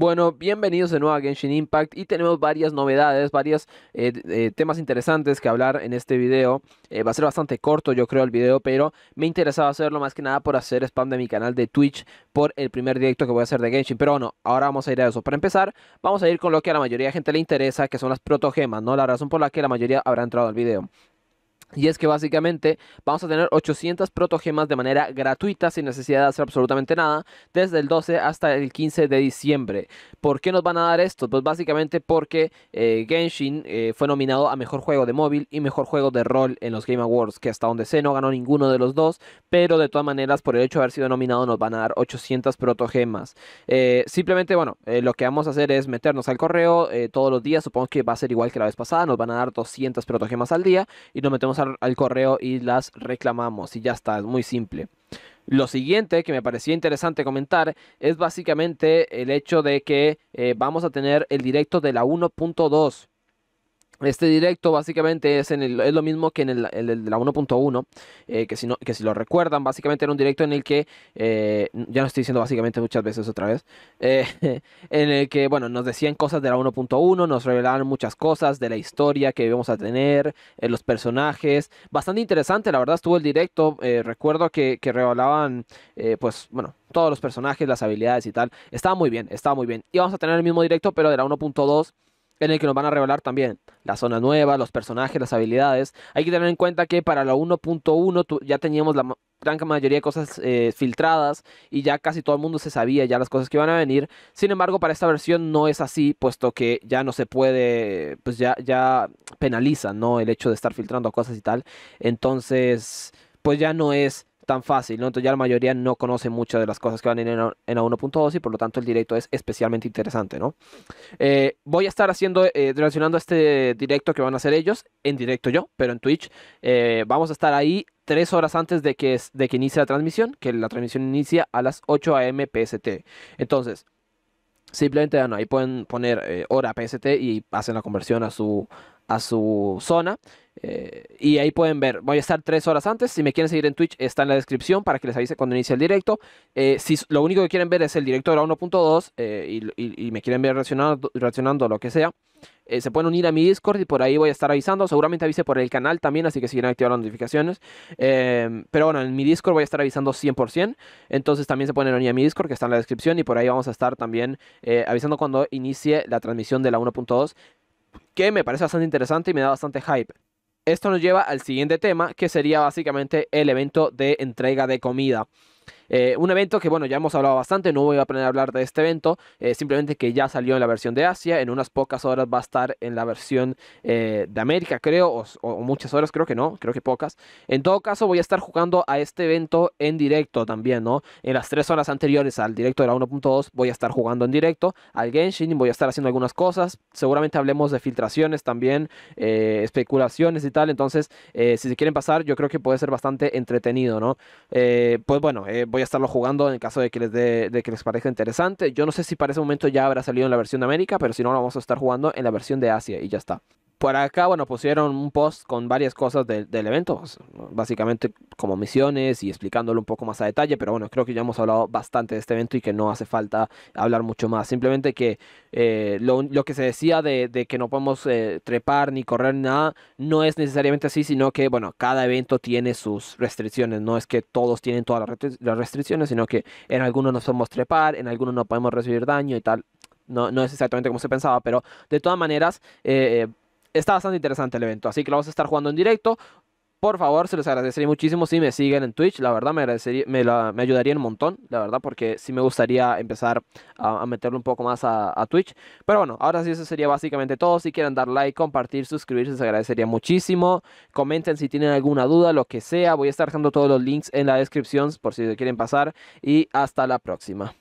Bueno, bienvenidos de nuevo a Genshin Impact y tenemos varias novedades, varios eh, eh, temas interesantes que hablar en este video. Eh, va a ser bastante corto yo creo el video, pero me interesaba hacerlo más que nada por hacer spam de mi canal de Twitch por el primer directo que voy a hacer de Genshin. Pero bueno, ahora vamos a ir a eso. Para empezar, vamos a ir con lo que a la mayoría de gente le interesa, que son las protogemas, ¿no? La razón por la que la mayoría habrá entrado al video. Y es que básicamente vamos a tener 800 protogemas de manera gratuita sin necesidad de hacer absolutamente nada desde el 12 hasta el 15 de diciembre. ¿Por qué nos van a dar esto? Pues básicamente porque eh, Genshin eh, fue nominado a Mejor Juego de Móvil y Mejor Juego de Rol en los Game Awards, que hasta donde sé no ganó ninguno de los dos, pero de todas maneras por el hecho de haber sido nominado nos van a dar 800 protogemas. Eh, simplemente, bueno, lo que vamos a hacer es meternos al correo todos los días, supongo que va a ser igual que la vez pasada, nos van a dar 200 protogemas al día y nos metemos al, correo y las reclamamos. Y ya está, es muy simple. Lo siguiente que me parecía interesante comentar es básicamente el hecho de que eh, vamos a tener el directo de la 1.2. Este directo básicamente es, en el, es lo mismo que en el, de la 1.1, eh, que, si no, que si lo recuerdan, básicamente era un directo en el que, eh, ya lo estoy diciendo básicamente muchas veces otra vez, eh, en el que, bueno, nos decían cosas de la 1.1, nos revelaban muchas cosas de la historia que íbamos a tener, los personajes, bastante interesante, la verdad estuvo el directo, recuerdo que, que revelaban, pues, bueno, todos los personajes, las habilidades y tal, estaba muy bien, estaba muy bien. Y vamos a tener el mismo directo, pero de la 1.2 en el que nos van a revelar también la zona nueva, los personajes, las habilidades. Hay que tener en cuenta que para la 1.1 ya teníamos la gran mayoría de cosas eh, filtradas y ya casi todo el mundo se sabía ya las cosas que iban a venir. Sin embargo, para esta versión no es así, puesto que ya no se puede, pues ya, ya penaliza, ¿no? El hecho de estar filtrando cosas y tal. Entonces, pues ya no es tan fácil, ¿no? Entonces ya la mayoría no conoce muchas de las cosas que van a en a, 1.2 y por lo tanto el directo es especialmente interesante, ¿no? Eh, voy a estar haciendo, eh, relacionando este directo que van a hacer ellos, en directo yo, pero en Twitch. Eh, vamos a estar ahí tres horas antes de que, de que inicie la transmisión, que la transmisión inicia a las 8 a.m. PST. Entonces, simplemente, ahí pueden poner hora PST y hacen la conversión a su a su zona. Eh, y ahí pueden ver, voy a estar tres horas antes. Si me quieren seguir en Twitch, está en la descripción para que les avise cuando inicie el directo. Eh, si lo único que quieren ver es el directo de la 1.2 eh, y, me quieren ver reaccionando, lo que sea, se pueden unir a mi Discord y por ahí voy a estar avisando. Seguramente avise por el canal también, así que siguen activando las notificaciones. Em, pero bueno, en mi Discord voy a estar avisando 100%. Entonces también se pueden unir a mi Discord que está en la descripción y por ahí vamos a estar también avisando cuando inicie la transmisión de la 1.2 que me parece bastante interesante y me da bastante hype. Esto nos lleva al siguiente tema, que sería básicamente el evento de entrega de comida. Eh, un evento que, bueno, ya hemos hablado bastante, no voy a aprender a hablar de este evento, eh, simplemente que ya salió en la versión de Asia, en unas pocas horas va a estar en la versión eh, de América, creo, o, o, muchas horas, creo que no, creo que pocas. En todo caso, voy a estar jugando a este evento en directo también, ¿no? En las tres horas anteriores al directo de la 1.2 voy a estar jugando en directo al Genshin, voy a estar haciendo algunas cosas, seguramente hablemos de filtraciones también, especulaciones y tal, entonces, si se quieren pasar, yo creo que puede ser bastante entretenido, ¿no? pues bueno, voy a estarlo jugando en el caso de que les de que les parezca interesante. Yo no sé si para ese momento ya habrá salido en la versión de América, pero si no, lo vamos a estar jugando en la versión de Asia y ya está por acá, bueno, pusieron un post con varias cosas del evento, básicamente como misiones y explicándolo un poco más a detalle, pero bueno, creo que ya hemos hablado bastante de este evento y que no hace falta hablar mucho más. Simplemente que eh, lo, lo, que se decía de, que no podemos eh, trepar ni correr ni nada, no es necesariamente así, sino que, bueno, cada evento tiene sus restricciones, no es que todos tienen todas las restricciones, sino que en algunos no podemos trepar, en algunos no podemos recibir daño y tal, no, no, es exactamente como se pensaba, pero de todas maneras, eh, eh está bastante interesante el evento, así que lo vamos a estar jugando en directo. Por favor, se les agradecería muchísimo si me siguen en Twitch. La verdad, me, agradecería, me, un montón, la verdad, porque sí me gustaría empezar a, meterle un poco más a, Twitch. Pero bueno, ahora sí, eso sería básicamente todo. Si quieren dar like, compartir, suscribirse, les agradecería muchísimo. Comenten si tienen alguna duda, lo que sea. Voy a estar dejando todos los links en la descripción por si quieren pasar. Y hasta la próxima.